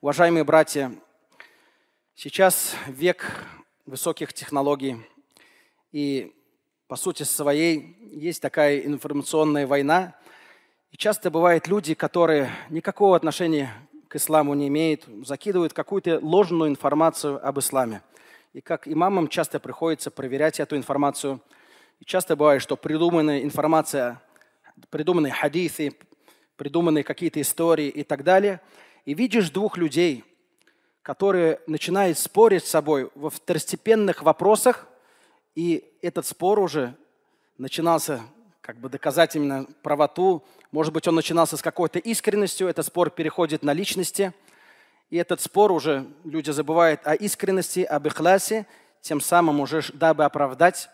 Уважаемые братья, сейчас век высоких технологий, и по сути своей есть такая информационная война. И часто бывают люди, которые никакого отношения к исламу не имеют, закидывают какую-то ложную информацию об исламе. И как имамам часто приходится проверять эту информацию. И часто бывает, что придуманная информация, придуманные хадисы, придуманные какие-то истории и так далее – и видишь двух людей, которые начинают спорить с собой во второстепенных вопросах, и этот спор уже начинался как бы доказать именно правоту. Может быть, он начинался с какой-то искренностью, этот спор переходит на личности. И этот спор уже люди забывают о искренности, об ихласе, тем самым уже, дабы оправдать,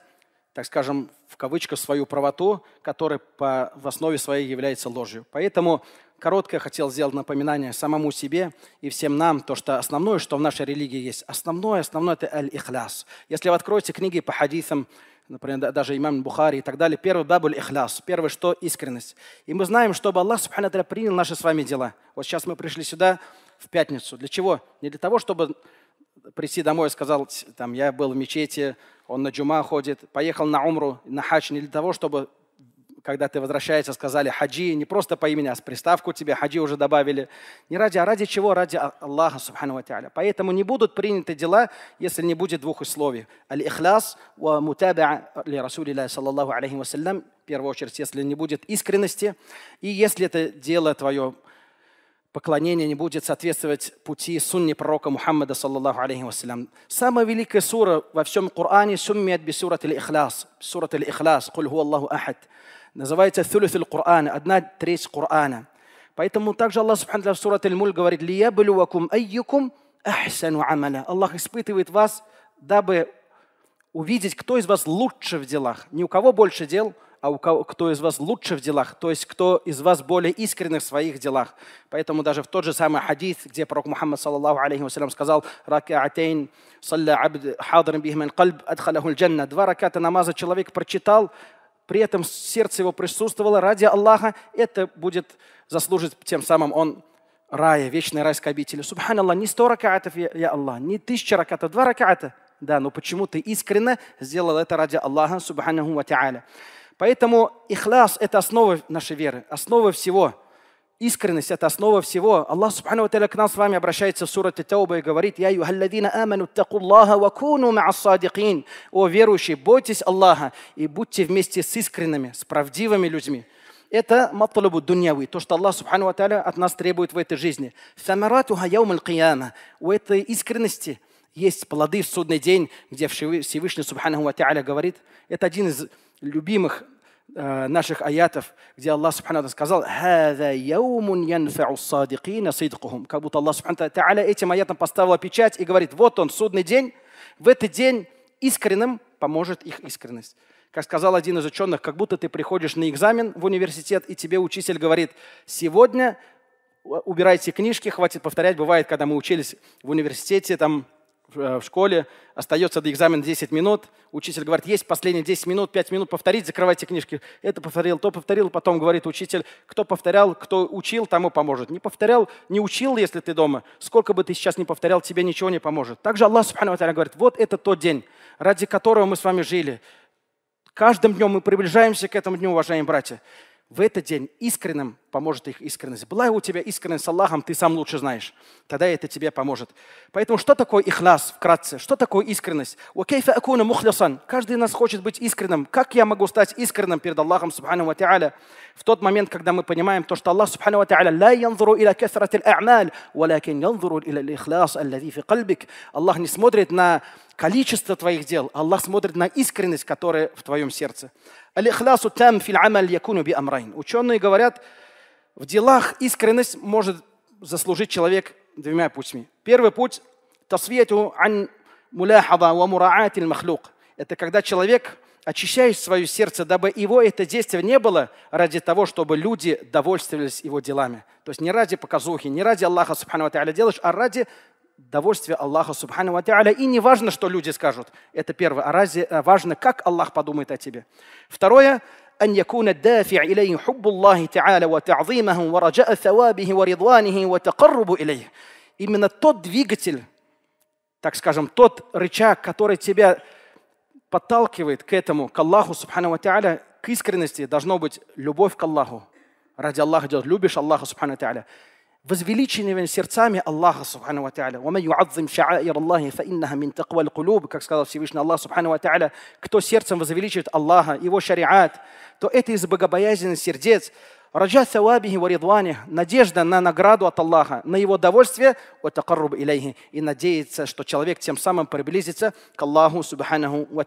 так скажем, в кавычках свою правоту, которая по, в основе своей является ложью. Поэтому короткое хотел сделать напоминание самому себе и всем нам, то, что основное, что в нашей религии есть. Основное, основное – это эль ихляс Если вы откроете книги по хадисам, например, даже имам Бухари и так далее, первый бабуль ихляс, первое что – искренность. И мы знаем, чтобы Аллах, субхану принял наши с вами дела. Вот сейчас мы пришли сюда в пятницу. Для чего? Не для того, чтобы прийти домой и сказал, там, я был в мечети, он на джума ходит, поехал на умру, на хач, не для того, чтобы когда ты возвращаешься, сказали хаджи, не просто по имени, а с приставку тебе хаджи уже добавили. Не ради, а ради чего? Ради а-, Аллаха, субхану ва Поэтому не будут приняты дела, если не будет двух условий. Аль-Ихлас ва мутаба ли Расулилля, саллаллаху алейхи вассалям. В первую очередь, если не будет искренности, и если это дело твое поклонение не будет соответствовать пути сунни пророка Мухаммада, саллаллаху алейхи вассалям. Самая великая сура во всем Коране суммият би сурат аль-Ихлас. Сурат аль-Ихлас, куль Аллаху ахад называется «Сулюс Кур'ана», одна треть Кур'ана. Поэтому также Аллах Субхану в Сурат Аль-Муль говорит, «Лиябалюакум айюкум ахсану амаля». Аллах испытывает вас, дабы увидеть, кто из вас лучше в делах. Не у кого больше дел, а у кого, кто из вас лучше в делах, то есть кто из вас более искренен в своих делах. Поэтому даже в тот же самый хадис, где пророк Мухаммад, саллаллаху алейхи вассалям, сказал «Ракаатейн салля абд хадрин бихман кальб адхалаху джанна». Два раката намаза человек прочитал, при этом сердце его присутствовало ради Аллаха, это будет заслужить тем самым он рая, вечной райской обители. Субханаллах, не сто ракатов, я Аллах, не тысяча ракатов, два раката. Да, но почему ты искренне сделал это ради Аллаха, субханаху ва Поэтому ихлас – это основа нашей веры, основа всего – искренность – это основа всего. Аллах Субхану Таля к нам с вами обращается в сурате Тауба и говорит, «Я юхалладина аману такуллаха ва куну маасадикин». О верующие, бойтесь Аллаха и будьте вместе с искренними, с правдивыми людьми. Это матлабу дуньяви, то, что Аллах Субхану Таля от нас требует в этой жизни. Самаратуха яум кияма. У этой искренности есть плоды в судный день, где Всевышний Субхану Таля говорит, это один из любимых Э, наших аятов, где Аллах Субхану сказал как будто Аллах Субхану Та'аля этим аятом поставил печать и говорит, вот он, судный день, в этот день искренним поможет их искренность. Как сказал один из ученых, как будто ты приходишь на экзамен в университет, и тебе учитель говорит, сегодня убирайте книжки, хватит повторять. Бывает, когда мы учились в университете, там Э, в школе, остается до экзамена 10 минут, учитель говорит, есть последние 10 минут, 5 минут повторить, закрывайте книжки. Это повторил, то повторил, потом говорит учитель, кто повторял, кто учил, тому поможет. Не повторял, не учил, если ты дома, сколько бы ты сейчас не повторял, тебе ничего не поможет. Также Аллах Субхану говорит, вот это тот день, ради которого мы с вами жили. Каждым днем мы приближаемся к этому дню, уважаемые братья в этот день искренним поможет их искренность. Была у тебя искренность с Аллахом, ты сам лучше знаешь. Тогда это тебе поможет. Поэтому что такое ихлас вкратце? Что такое искренность? Каждый из нас хочет быть искренним. Как я могу стать искренним перед Аллахом Субхану Ва в тот момент, когда мы понимаем то, что Аллах Субхану Ва لا ينظر إلى كثرة الأعمال ولكن ينظر إلى الإخلاص الذي في قلبك. Аллах не смотрит на количество твоих дел, Аллах смотрит на искренность, которая в твоем сердце. Алихлясу там филь амаль якуну би амрайн. Ученые говорят, в делах искренность может заслужить человек двумя путями. Первый путь – тасвету ан муляхада ва мураатиль махлюк. Это когда человек очищает свое сердце, дабы его это действие не было ради того, чтобы люди довольствовались его делами. То есть не ради показухи, не ради Аллаха, субхану делаешь, а ради довольствие Аллаха Субхану Ва И не важно, что люди скажут. Это первое. А разве э, важно, как Аллах подумает о тебе? Второе. أن يكون الدافع إليه حب الله تعالى وتعظيمه ورجاء ثوابه ورضوانه وتقرب إليه. Именно тот двигатель, так скажем, тот рычаг, который тебя подталкивает к этому, к Аллаху Субхану Ва к искренности должно быть любовь к Аллаху. Ради Аллаха делать. Любишь Аллаха Субхану Ва возвеличенными сердцами Аллаха Субхану Ва Та'аля. «Вама ю'адзим ша'аир Аллахи, фа иннаха мин как сказал Всевышний Аллах Субхану кто сердцем возвеличит Аллаха, его шариат, то это из богобоязненных сердец. Раджа савабихи ва ридвани, надежда на награду от Аллаха, на его довольствие, ва такарруб илейхи, и надеется, что человек тем самым приблизится к Аллаху субханаху ва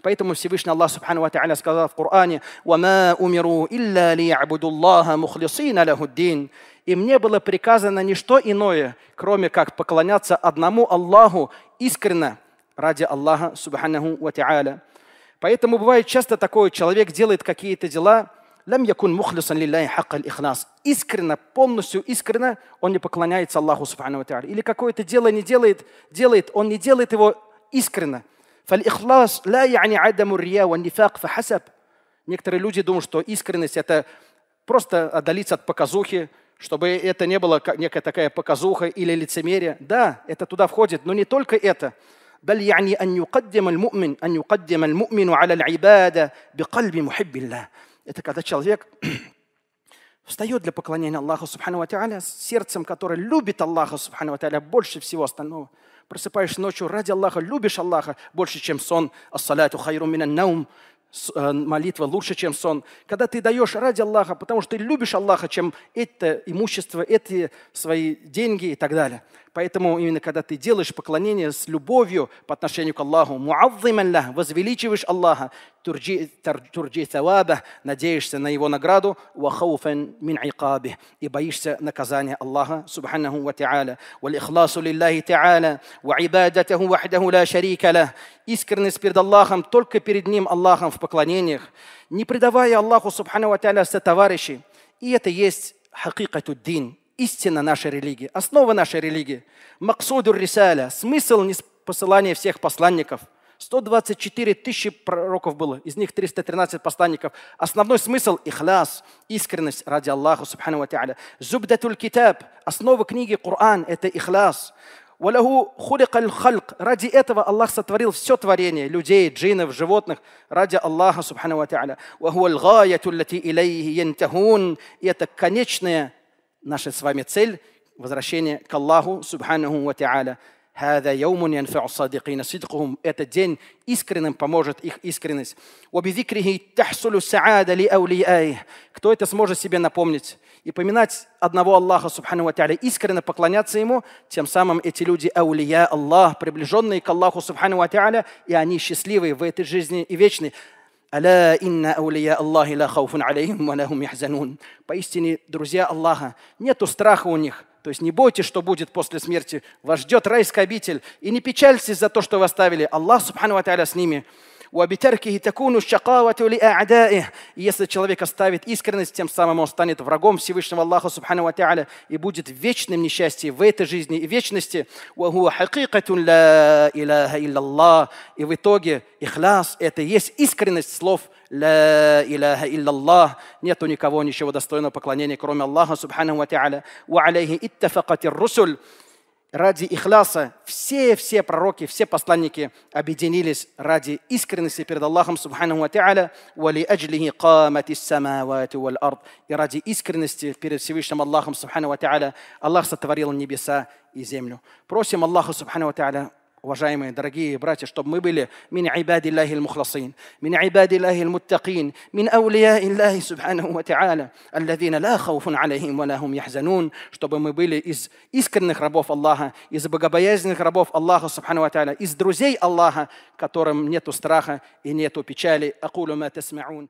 Поэтому Всевышний Аллах субхану ва сказал в Коране, «Ва ма умиру илля лиябуду Аллаха мухлисина лахуддин» и мне было приказано не что иное, кроме как поклоняться одному Аллаху искренно ради Аллаха Субханаху Ва Ти'аля. Поэтому бывает часто такое, человек делает какие-то дела, лям якун мухлисан лилляхи хаккаль ихнас. Искренно, полностью искренно он не поклоняется Аллаху Субханаху Ва Или какое-то дело не делает, делает, он не делает его искренно. فالإخلاص لا يعني عدم الرياء والنفاق فحسب. Некоторые люди думают, что искренность – это просто отдалиться от показухи, чтобы это не было некая такая показуха или лицемерие. Да, это туда входит, но не только это. بل يعني أن يقدم المؤمن أن يقدم المؤمن على العبادة Это когда человек встает для поклонения Аллаху Субхану Ва с сердцем, которое любит Аллаха Субхану Ва больше всего остального. Просыпаешься ночью ради Аллаха, любишь Аллаха больше, чем сон. Ассаляту хайру минан наум. Э, молитва лучше, чем сон. Когда ты даешь ради Аллаха, потому что ты любишь Аллаха, чем это имущество, эти свои деньги и так далее. Поэтому именно когда ты делаешь поклонение с любовью по отношению к Аллаху, возвеличиваешь Аллаха, турджи, турджи саваба, надеешься на его награду, вахауфан мин айкабе, и боишься наказания Аллаха, субханаху ва та'аля, валихласу лиллахи та'аля, ва ибадатаху вахдаху ла шарика ла, искренность перед Аллахом, только перед Ним, Аллахом в поклонениях, не предавая Аллаху, субханаху ва та'аля, сотоварищей. И это есть хакикату дин, истина нашей религии, основа нашей религии, максудур рисаля, смысл посылания всех посланников – 124 тысячи пророков было, из них 313 посланников. Основной смысл – ихляс, искренность ради Аллаха, субхану ва та'аля. Зубдатуль китаб, основа книги Коран – это ихляс. Валяху хуликаль хальк. Ради этого Аллах сотворил все творение, людей, джинов, животных, ради Аллаха, субхану ва та'аля. Вахуаль гаяту лати илейхи янтахун. И это конечная наша с вами цель, возвращение к Аллаху, субхану ва та'аля. Этот день искренним поможет их искренность. Кто это сможет себе напомнить? И поминать одного Аллаха, субхану ва искренне поклоняться Ему, тем самым эти люди аулия Аллах, приближенные к Аллаху, субхану ва и они счастливые в этой жизни и вечной. «Аля инна аулия Аллахи ла хауфун алейхим ва лахум яхзанун». Поистине, друзья Аллаха, нету страха у них. То есть не бойтесь, что будет после смерти. Вас ждет райский обитель. И не печальтесь за то, что вы оставили. Аллах, субхану ва с ними. وبتركه تكون الشقاوة لأعدائه. Если человек оставит искренность, тем самым он станет врагом Всевышнего Аллаха Субхану Ва и будет в вечном несчастье в этой жизни и вечности. وهو حقيقة لا إله إلا الله. И в итоге ихлас это есть искренность слов «Ла илляха илляллах». Нету никого, ничего достойного поклонения, кроме Аллаха Субхану Ва Та'аля. وعليه اتفقت الرسل ради ихляса все-все пророки, все посланники объединились ради искренности перед Аллахом Субхану Ва Та'аля и ради искренности перед Всевышним Аллахом Субхану Ва Та'аля Аллах сотворил небеса и землю. Просим Аллаха Субхану Ва Та'аля уважаемые, дорогие братья, чтобы мы были мин عباد الله المخلصين من عباد الله المتقين من أولياء الله سبحانه وتعالى الذين لا خوف عليهم ولا هم يحزنون чтобы мы были из искренних рабов Аллаха, из богобоязненных рабов Аллаха سبحانه وتعالى, из друзей Аллаха, которым нету страха и нету печали. أقول ما تسمعون